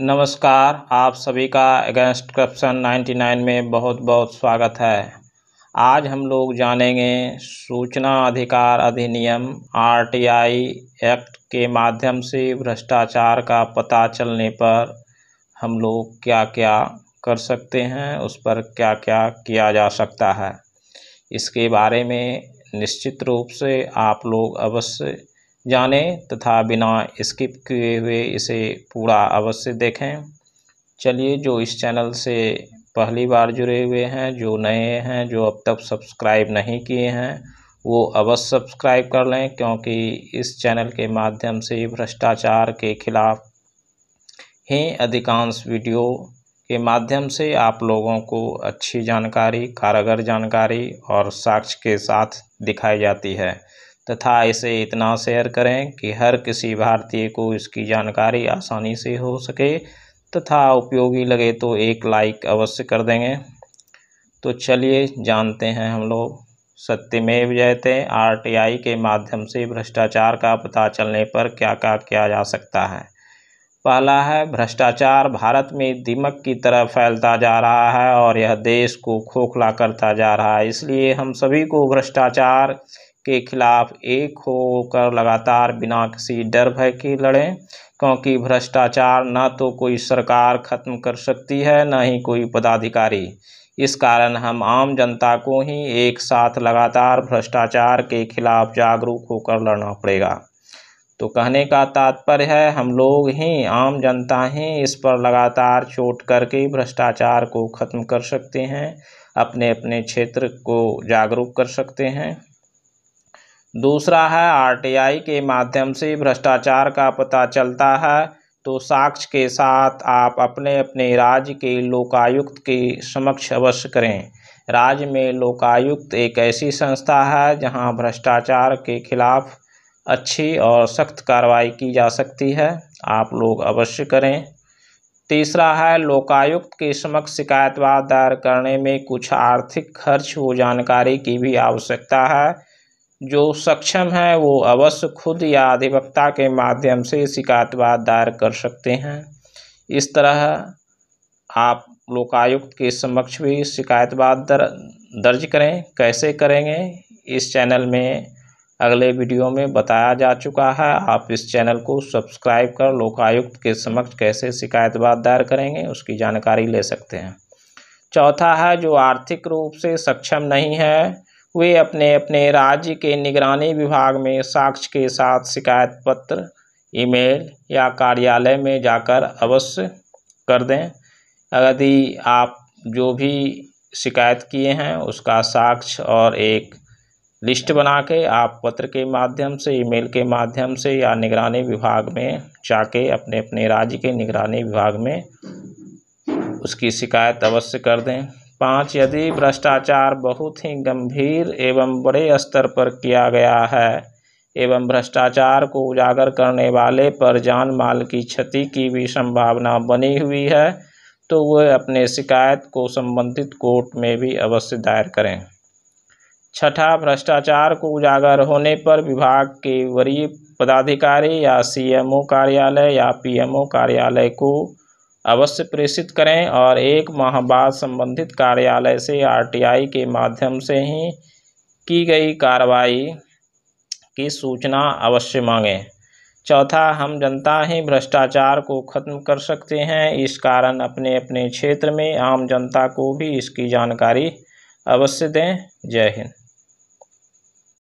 नमस्कार आप सभी का अगेंस्ट करप्शन 99 में बहुत बहुत स्वागत है आज हम लोग जानेंगे सूचना अधिकार अधिनियम आरटीआई एक्ट के माध्यम से भ्रष्टाचार का पता चलने पर हम लोग क्या क्या कर सकते हैं उस पर क्या क्या किया जा सकता है इसके बारे में निश्चित रूप से आप लोग अवश्य जाने तथा बिना स्किप किए हुए इसे पूरा अवश्य देखें चलिए जो इस चैनल से पहली बार जुड़े हुए हैं जो नए हैं जो अब तक सब्सक्राइब नहीं किए हैं वो अवश्य सब्सक्राइब कर लें क्योंकि इस चैनल के माध्यम से भ्रष्टाचार के खिलाफ ही अधिकांश वीडियो के माध्यम से आप लोगों को अच्छी जानकारी कारगर जानकारी और साक्ष्य के साथ दिखाई जाती है तथा इसे इतना शेयर करें कि हर किसी भारतीय को इसकी जानकारी आसानी से हो सके तथा उपयोगी लगे तो एक लाइक अवश्य कर देंगे तो चलिए जानते हैं हम लोग सत्यमेव जयते आरटीआई के माध्यम से भ्रष्टाचार का पता चलने पर क्या क्या किया जा सकता है पहला है भ्रष्टाचार भारत में दीमक की तरह फैलता जा रहा है और यह देश को खोखला करता जा रहा है इसलिए हम सभी को भ्रष्टाचार के खिलाफ एक होकर लगातार बिना किसी डर भय के लड़ें क्योंकि भ्रष्टाचार न तो कोई सरकार खत्म कर सकती है न ही कोई पदाधिकारी इस कारण हम आम जनता को ही एक साथ लगातार भ्रष्टाचार के खिलाफ जागरूक होकर लड़ना पड़ेगा तो कहने का तात्पर्य है हम लोग ही आम जनता ही इस पर लगातार चोट करके भ्रष्टाचार को ख़त्म कर सकते हैं अपने अपने क्षेत्र को जागरूक कर सकते हैं दूसरा है आरटीआई के माध्यम से भ्रष्टाचार का पता चलता है तो साक्ष्य के साथ आप अपने अपने राज्य के लोकायुक्त के समक्ष अवश्य करें राज्य में लोकायुक्त एक ऐसी संस्था है जहां भ्रष्टाचार के खिलाफ अच्छी और सख्त कार्रवाई की जा सकती है आप लोग अवश्य करें तीसरा है लोकायुक्त के समक्ष शिकायतवाद दायर करने में कुछ आर्थिक खर्च व जानकारी की भी आवश्यकता है जो सक्षम है वो अवश्य खुद या अधिवक्ता के माध्यम से शिकायतवाद दायर कर सकते हैं इस तरह आप लोकायुक्त के समक्ष भी शिकायतवाद दर, दर्ज करें कैसे करेंगे इस चैनल में अगले वीडियो में बताया जा चुका है आप इस चैनल को सब्सक्राइब कर लोकायुक्त के समक्ष कैसे शिकायतवाद दायर करेंगे उसकी जानकारी ले सकते हैं चौथा है जो आर्थिक रूप से सक्षम नहीं है वे अपने अपने राज्य के निगरानी विभाग में साक्ष्य के साथ शिकायत पत्र ईमेल या कार्यालय में जाकर अवश्य कर दें यदि आप जो भी शिकायत किए हैं उसका साक्ष्य और एक लिस्ट बना के आप पत्र के माध्यम से ईमेल के माध्यम से या निगरानी विभाग में जाके अपने अपने राज्य के निगरानी विभाग में उसकी शिकायत अवश्य कर दें पाँच यदि भ्रष्टाचार बहुत ही गंभीर एवं बड़े स्तर पर किया गया है एवं भ्रष्टाचार को उजागर करने वाले पर जान माल की क्षति की भी संभावना बनी हुई है तो वह अपने शिकायत को संबंधित कोर्ट में भी अवश्य दायर करें छठा भ्रष्टाचार को उजागर होने पर विभाग के वरीय पदाधिकारी या सीएमओ कार्यालय या पीएमओ कार्यालय को अवश्य प्रेषित करें और एक माह बाद संबंधित कार्यालय से आरटीआई के माध्यम से ही की गई कार्रवाई की सूचना अवश्य मांगें चौथा हम जनता ही भ्रष्टाचार को खत्म कर सकते हैं इस कारण अपने अपने क्षेत्र में आम जनता को भी इसकी जानकारी अवश्य दें जय हिंद